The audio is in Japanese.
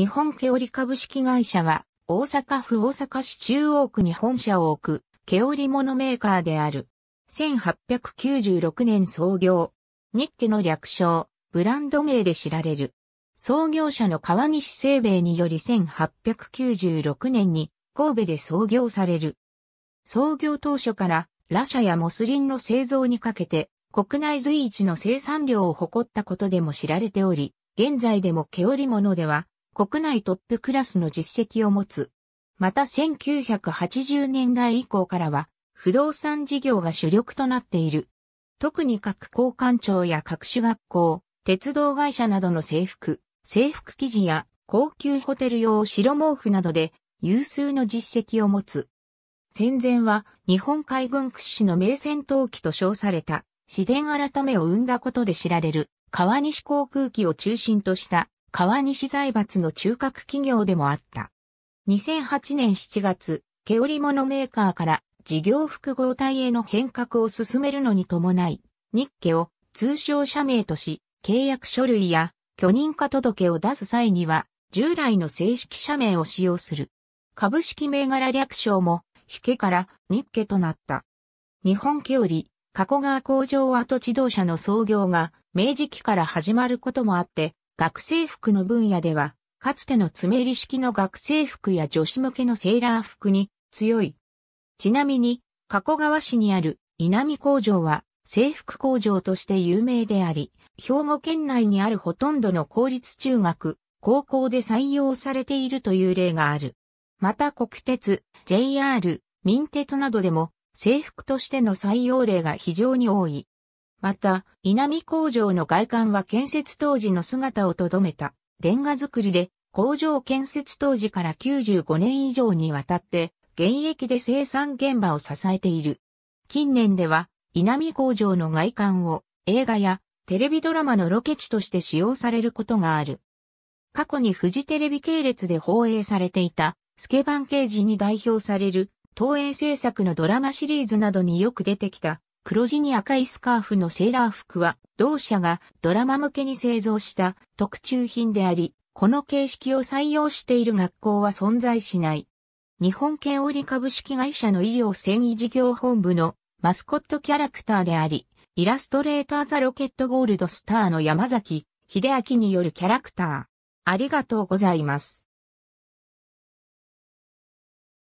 日本毛織株式会社は、大阪府大阪市中央区に本社を置く、毛織物メーカーである。1896年創業。日家の略称、ブランド名で知られる。創業者の川西清兵により1896年に神戸で創業される。創業当初からラシャやモスリンの製造にかけて国内随一の生産量を誇ったことでも知られており、現在でも毛織物では国内トップクラスの実績を持つ。また1980年代以降からは、不動産事業が主力となっている。特に各交換庁や各種学校、鉄道会社などの制服、制服生地や高級ホテル用白毛布などで有数の実績を持つ。戦前は日本海軍屈指の名戦闘機と称された、市電改めを生んだことで知られる川西航空機を中心とした川西財閥の中核企業でもあった。2008年7月、毛織物メーカーから事業複合体への変革を進めるのに伴い、日家を通称社名とし、契約書類や許認可届を出す際には、従来の正式社名を使用する。株式銘柄略称も、引けから日家となった。日本毛織、加古川工場跡地同社の創業が明治期から始まることもあって、学生服の分野では、かつての詰めり式の学生服や女子向けのセーラー服に強い。ちなみに、加古川市にある稲見工場は制服工場として有名であり、兵庫県内にあるほとんどの公立中学、高校で採用されているという例がある。また国鉄、JR、民鉄などでも制服としての採用例が非常に多い。また、稲見工場の外観は建設当時の姿をとどめた、レンガ造りで、工場建設当時から95年以上にわたって、現役で生産現場を支えている。近年では、稲見工場の外観を映画やテレビドラマのロケ地として使用されることがある。過去にフジテレビ系列で放映されていた、スケバン刑事に代表される、東映制作のドラマシリーズなどによく出てきた、黒地に赤いスカーフのセーラー服は、同社がドラマ向けに製造した特注品であり、この形式を採用している学校は存在しない。日本県織株式会社の医療繊維事業本部のマスコットキャラクターであり、イラストレーターザロケットゴールドスターの山崎秀明によるキャラクター。ありがとうございます。